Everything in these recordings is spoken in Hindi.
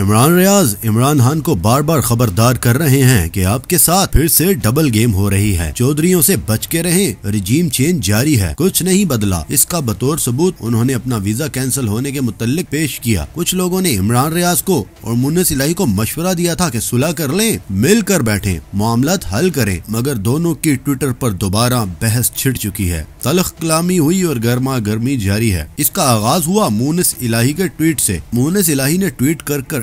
इमरान रियाज इमरान खान को बार बार खबरदार कर रहे हैं कि आपके साथ फिर से डबल गेम हो रही है चौधरी से बच के रहें रिजीम चेंज जारी है कुछ नहीं बदला इसका बतौर सबूत उन्होंने अपना वीजा कैंसिल होने के मुतालिक पेश किया कुछ लोगों ने इमरान रियाज को और मुन्नस इलाही को मशवरा दिया था की सुलह कर मिल मिलकर बैठे मामला हल करें मगर दोनों की ट्विटर पर दोबारा बहस छिड़ चुकी है तलख कलामी हुई और गर्मा गर्मी जारी है इसका आगाज हुआ मूनस इलाही के ट्वीट से मूनस इलाही ने ट्वीट कर कर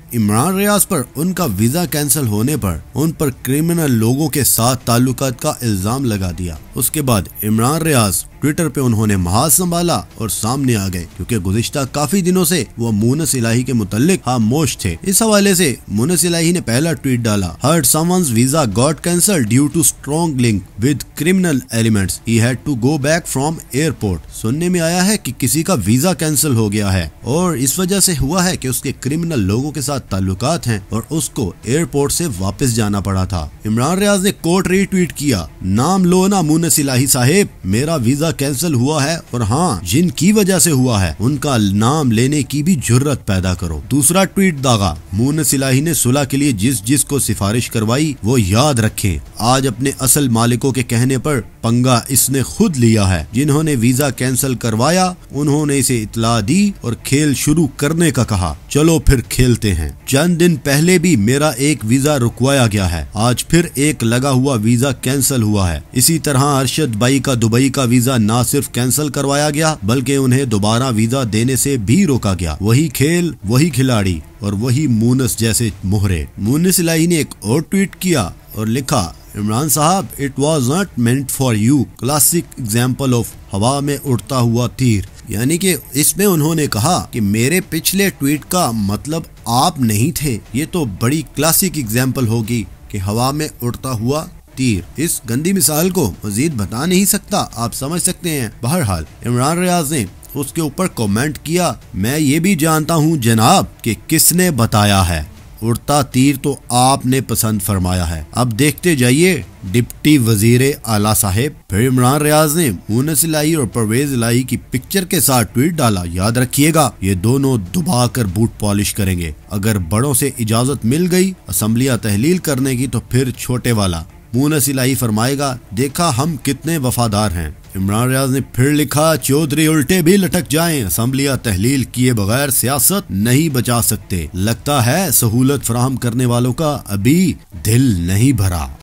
इमरान रियाज पर उनका वीजा कैंसिल होने पर उन पर क्रिमिनल लोगों के साथ ताल्लुक का इल्जाम लगा दिया उसके बाद इमरान रियाज ट्विटर पे उन्होंने महाज संभाला और सामने आ गए क्योंकि गुजश्ता काफी दिनों से वो मोनस इलाही के मुतालिक खामोश थे इस हवाले से मोनस इलाही ने पहला ट्वीट डाला heard someone's visa got cancel due to strong link with criminal elements he had to go back from airport सुनने में आया है कि किसी का वीजा कैंसिल हो गया है और इस वजह से हुआ है कि उसके क्रिमिनल लोगों के साथ साथ ताल्लुक हैं और उसको एयरपोर्ट से वापस जाना पड़ा था इमरान रियाज ने कोर्ट रीट्वीट किया नाम लो ना मुन सिलाही साहेब मेरा वीजा कैंसिल हुआ है और हाँ जिनकी वजह से हुआ है उनका नाम लेने की भी जरूरत पैदा करो दूसरा ट्वीट दागा मून सिलाही ने सुलह के लिए जिस जिस को सिफारिश करवाई वो याद रखे आज अपने असल मालिकों के कहने पर पंगा इसने खुद लिया है जिन्होंने वीजा कैंसिल करवाया उन्होंने इसे इतला दी और खेल शुरू करने का कहा चलो फिर खेलते हैं चंद दिन पहले भी मेरा एक वीजा रुकवाया गया है आज फिर एक लगा हुआ वीजा कैंसिल हुआ है इसी तरह अरशद बाई का दुबई का वीजा न सिर्फ कैंसिल करवाया गया बल्कि उन्हें दोबारा वीजा देने से भी रोका गया वही खेल वही खिलाड़ी और वही मूनस जैसे मोहरे मूनस लाई ने एक और ट्वीट किया और लिखा इमरान साहब it was not meant for you classic example of हवा में उड़ता हुआ तीर यानी कि इसमें उन्होंने कहा कि मेरे पिछले ट्वीट का मतलब आप नहीं थे ये तो बड़ी क्लासिक एग्जाम्पल होगी कि हवा में उड़ता हुआ तीर इस गंदी मिसाल को मजीद बता नहीं सकता आप समझ सकते हैं बहरहाल इमरान रियाज ने उसके ऊपर कमेंट किया मैं ये भी जानता हूँ जनाब कि किसने बताया है उड़ता तीर तो आपने पसंद फरमाया है अब देखते जाइए डिप्टी वजीर आला साहेब फिर इमरान रियाज ने मूनस लाई और परवेज लाई की पिक्चर के साथ ट्वीट डाला याद रखिएगा ये दोनों दुबा कर बूट पॉलिश करेंगे अगर बड़ों से इजाजत मिल गई असम्बलियाँ तहलील करने की तो फिर छोटे वाला मूनस सिलाई फरमाएगा देखा हम कितने वफादार हैं इमरान रियाज ने फिर लिखा चौधरी उल्टे भी लटक जाएं असम्बलिया तहलील किए बगैर सियासत नहीं बचा सकते लगता है सहूलत फ्राहम करने वालों का अभी दिल नहीं भरा